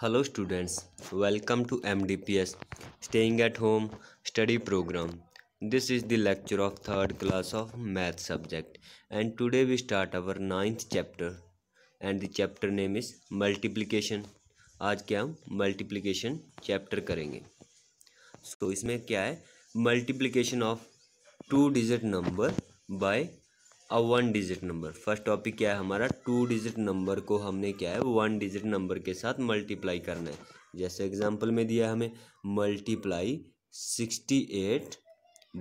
hello students welcome to M D P S staying at home study programme this is the lecture of third class of math subject and today we start our ninth chapter and the chapter name is multiplication आज क्या हम multiplication chapter करेंगे so so, इसमें क्या है multiplication of two digit number by अब one digit number first topic क्या है हमारा टू डिजिट नंबर को हमने क्या है वन डिजिट नंबर के साथ मल्टीप्लाई करना है जैसे एग्जांपल में दिया हमें multiply sixty eight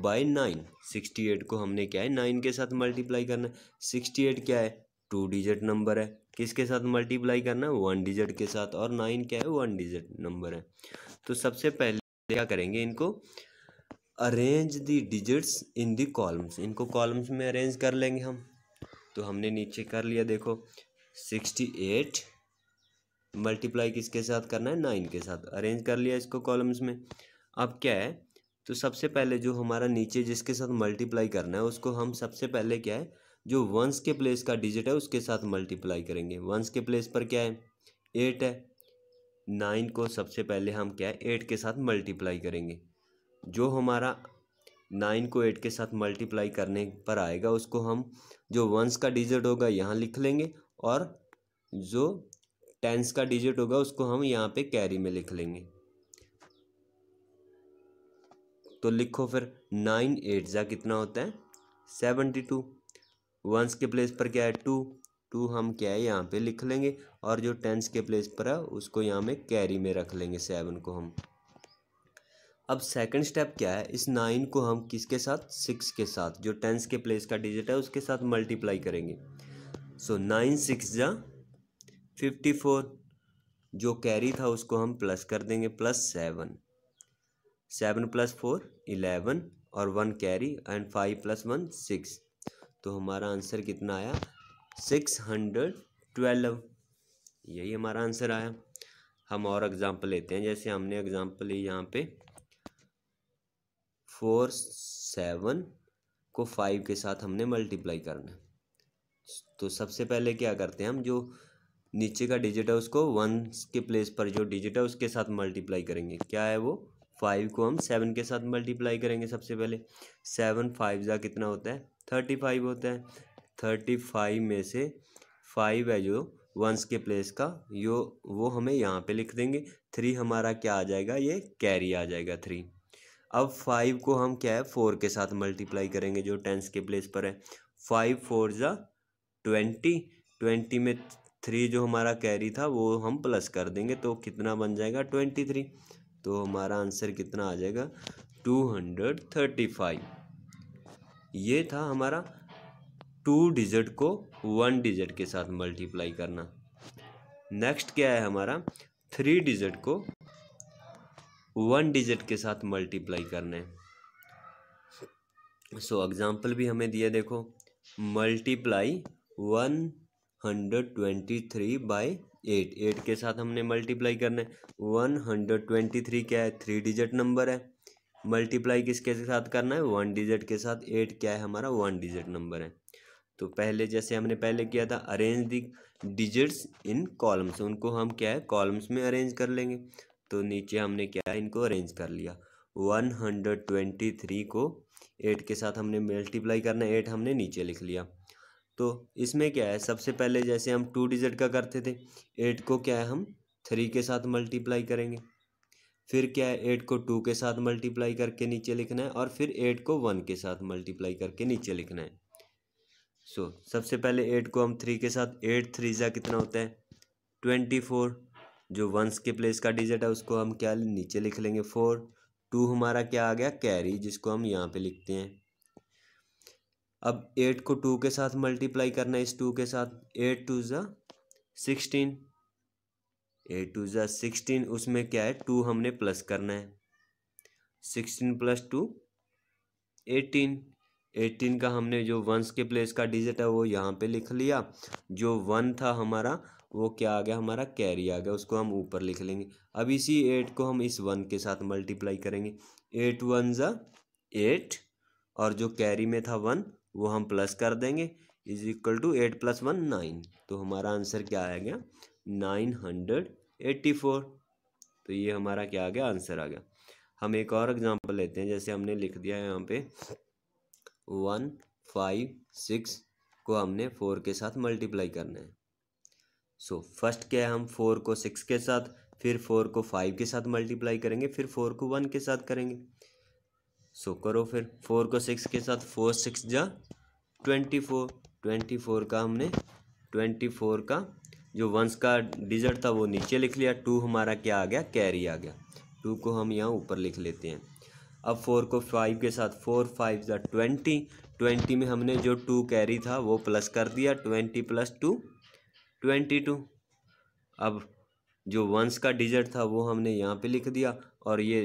by nine sixty eight को हमने क्या है नाइन के साथ मल्टीप्लाई करना है सिक्सटी एट क्या है टू डिजिट नंबर है किसके साथ मल्टीप्लाई करना है वन डिजिट के साथ और नाइन क्या है वन डिजिट नंबर है तो सबसे पहले क्या करेंगे इनको arrange the digits in the columns इनको कॉलम्स में अरेंज कर लेंगे हम तो हमने नीचे कर लिया देखो सिक्सटी एट मल्टीप्लाई किसके साथ करना है नाइन के साथ अरेंज कर लिया इसको कॉलम्स में अब क्या है तो सबसे पहले जो हमारा नीचे जिसके साथ मल्टीप्लाई करना है उसको हम सबसे पहले क्या है जो वंस के प्लेस का डिजिट है उसके साथ मल्टीप्लाई करेंगे वंस के प्लेस पर क्या है एट है नाइन को सबसे पहले हम क्या है एट के साथ मल्टीप्लाई करेंगे जो हमारा नाइन को एट के साथ मल्टीप्लाई करने पर आएगा उसको हम जो वंस का डिजिट होगा यहाँ लिख लेंगे और जो टेंस का डिजिट होगा उसको हम यहाँ पे कैरी में लिख लेंगे तो लिखो फिर नाइन एट ज़ा कितना होता है सेवेंटी टू वंस के प्लेस पर क्या है टू टू हम क्या है यहाँ पे लिख लेंगे और जो टेंस के प्लेस पर है उसको यहाँ में कैरी में रख लेंगे सेवन को हम अब सेकंड स्टेप क्या है इस नाइन को हम किसके साथ सिक्स के साथ जो टेंस के प्लेस का डिजिट है उसके साथ मल्टीप्लाई करेंगे सो नाइन सिक्स जा फिफ्टी फोर जो कैरी था उसको हम प्लस कर देंगे plus seven seven plus four eleven और one carry and five plus one six तो हमारा आंसर कितना आया सिक्स हंड्रेड ट्वेल्व यही हमारा आंसर आया हम और एग्ज़ाम्पल लेते हैं जैसे हमने एग्ज़ाम्पल यहाँ पे फोर सेवन को फाइव के साथ हमने मल्टीप्लाई करना है तो सबसे पहले क्या करते हैं हम जो नीचे का डिजिट है उसको वन के प्लेस पर जो डिजिट है उसके साथ मल्टीप्लाई करेंगे क्या है वो फाइव को हम सेवन के साथ मल्टीप्लाई करेंगे सबसे पहले सेवन फाइव ज़ा कितना होता है थर्टी फाइव होता है थर्टी फाइव में से फाइव है जो वंस के प्लेस का यो वो हमें यहाँ पे लिख देंगे थ्री हमारा क्या आ जाएगा ये कैरी आ जाएगा थ्री अब फाइव को हम क्या है फोर के साथ मल्टीप्लाई करेंगे जो टेंस के प्लेस पर है फाइव फोर ज़ा ट्वेंटी ट्वेंटी में थ्री जो हमारा कैरी था वो हम प्लस कर देंगे तो कितना बन जाएगा ट्वेंटी थ्री तो हमारा आंसर कितना आ जाएगा टू हंड्रेड थर्टी फाइव ये था हमारा टू डिजिट को वन डिजिट के साथ मल्टीप्लाई करना नेक्स्ट क्या है हमारा थ्री डिजिट को वन डिजिट के साथ मल्टीप्लाई करना है सो so, एग्जांपल भी हमें दिया देखो multiply one hundred twenty three by eight eight के साथ हमने मल्टीप्लाई करना है वन हंड्रेड ट्वेंटी थ्री क्या है थ्री डिजिट नंबर है मल्टीप्लाई किसके साथ करना है वन डिजिट के साथ एट क्या है हमारा वन डिजिट नंबर है तो पहले जैसे हमने पहले किया था arrange the digits in columns उनको हम क्या है कॉलम्स में अरेंज कर लेंगे तो नीचे हमने क्या है इनको अरेंज कर लिया वन हंड्रेड ट्वेंटी थ्री को एट के साथ हमने मल्टीप्लाई करना एट हमने नीचे लिख लिया तो इसमें क्या है सबसे पहले जैसे हम टू डिजिट का करते थे एट को क्या है हम थ्री के साथ मल्टीप्लाई करेंगे फिर क्या है एट को टू के साथ मल्टीप्लाई करके नीचे लिखना है और फिर एट को वन के साथ मल्टीप्लाई करके नीचे लिखना है सो so, सबसे पहले एट को हम थ्री के साथ एट थ्री ज़ा कितना होता है ट्वेंटी फोर जो वंस के प्लेस का डिजिट है उसको हम क्या नीचे लिख लेंगे फोर टू हमारा क्या आ गया कैरी जिसको हम यहाँ पे लिखते हैं अब एट को टू के साथ मल्टीप्लाई करना है इस टू के साथ एट टू ज़ा सिक्सटीन एट टू ज़ा सिक्सटीन उसमें क्या है टू हमने प्लस करना है sixteen plus two eighteen eighteen का हमने जो वंस के प्लेस का डिजिट है वो यहाँ पे लिख लिया जो वन था हमारा वो क्या आ गया हमारा कैरी आ गया उसको हम ऊपर लिख लेंगे अब इसी एट को हम इस वन के साथ मल्टीप्लाई करेंगे एट वन ज़ा एट और जो कैरी में था वन वो हम प्लस कर देंगे is equal to eight plus one nine तो हमारा आंसर क्या आ गया नाइन हंड्रेड एट्टी फोर तो ये हमारा क्या आ गया आंसर आ गया हम एक और एग्जांपल लेते हैं जैसे हमने लिख दिया है यहाँ पे वन फाइव सिक्स को हमने फोर के साथ मल्टीप्लाई करना है सो so, फर्स्ट क्या है हम फोर को सिक्स के साथ फिर फोर को फाइव के साथ मल्टीप्लाई करेंगे फिर फोर को वन के साथ करेंगे सो so, करो फिर फोर को सिक्स के साथ फोर सिक्स जा ट्वेंटी फोर ट्वेंटी फोर का हमने ट्वेंटी फोर का जो वंस का डिजिट था वो नीचे लिख लिया टू हमारा क्या आ गया कैरी आ गया टू को हम यहाँ ऊपर लिख लेते हैं अब फोर को फाइव के साथ फोर फाइव ज़ा ट्वेंटी ट्वेंटी में हमने जो टू कैरी था वो प्लस कर दिया twenty plus two twenty two अब जो वंस का डिजिट था वो हमने यहाँ पे लिख दिया और ये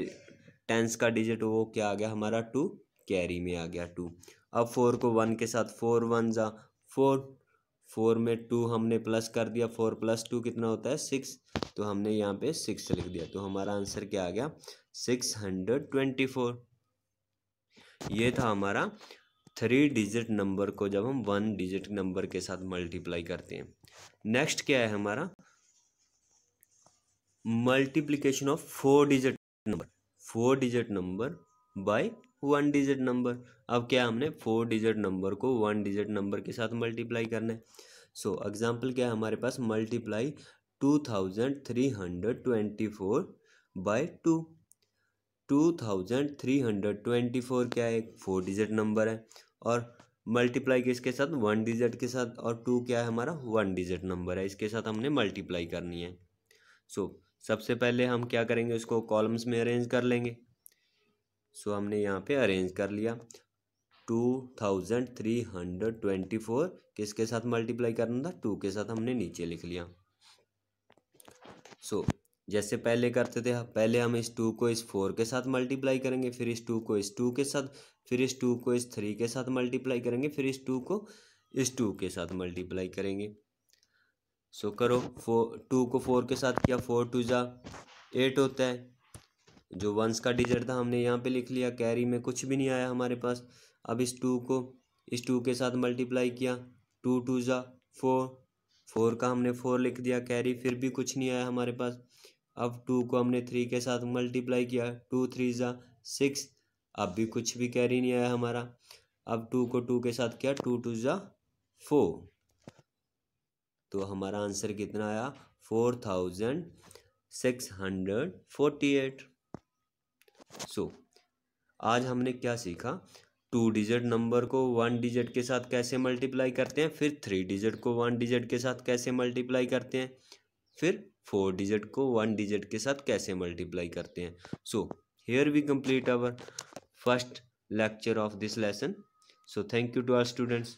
टेंस का डिजिट वो क्या आ गया हमारा टू कैरी में आ गया टू अब फोर को वन के साथ फोर वन ज़ा फोर फोर में टू हमने प्लस कर दिया फोर प्लस टू कितना होता है सिक्स तो हमने यहाँ पे सिक्स लिख दिया तो हमारा आंसर क्या आ गया सिक्स हंड्रेड ट्वेंटी फोर ये था हमारा थ्री डिजिट नंबर को जब हम वन डिजिट नंबर के साथ मल्टीप्लाई करते हैं नेक्स्ट क्या है हमारा multiplication of four digit number four digit number by one digit number अब क्या हमने फोर डिजिट नंबर को वन डिजिट नंबर के साथ मल्टीप्लाई करना है सो so, एग्जाम्पल क्या है हमारे पास multiply two thousand three hundred twenty four by two two thousand three hundred twenty four क्या है एक फोर डिजिट नंबर है और मल्टीप्लाई किसके साथ वन डिजिट के साथ और टू क्या है हमारा वन डिजिट नंबर है इसके साथ हमने मल्टीप्लाई करनी है सो so, सबसे पहले हम क्या करेंगे उसको कॉलम्स में अरेंज कर लेंगे सो so, हमने यहाँ पे अरेंज कर लिया two thousand three hundred twenty four किसके साथ मल्टीप्लाई करना था टू के साथ हमने नीचे लिख लिया सो so, जैसे पहले करते थे पहले हम इस टू को इस फोर के साथ मल्टीप्लाई करेंगे फिर इस टू को इस टू के साथ फिर इस टू को इस थ्री के साथ मल्टीप्लाई करेंगे फिर इस टू को इस टू के साथ मल्टीप्लाई करेंगे सो so, करो फोर टू को फोर के साथ किया फोर टू जा एट होता है जो वंस का डिजिट था हमने यहाँ पे लिख लिया कैरी में कुछ भी नहीं आया हमारे पास अब इस टू को इस टू के साथ मल्टीप्लाई किया टू टू ज़ा फोर फोर का हमने फोर लिख दिया कैरी फिर भी कुछ नहीं आया हमारे पास अब टू को हमने थ्री के साथ मल्टीप्लाई किया टू थ्री ज़ा सिक्स अब भी कुछ भी कैरी नहीं आया हमारा अब टू को टू के साथ क्या टू टू ज़ा फोर तो हमारा आंसर कितना आया four thousand six hundred forty eight so आज हमने क्या सीखा टू डिजिट नंबर को वन डिजिट के साथ कैसे मल्टीप्लाई करते हैं फिर थ्री डिजिट को वन डिजिट के साथ कैसे मल्टीप्लाई करते हैं फिर फोर डिजिट को वन डिजिट के साथ कैसे मल्टीप्लाई करते हैं so here we complete our first lecture of this lesson so thank you to our students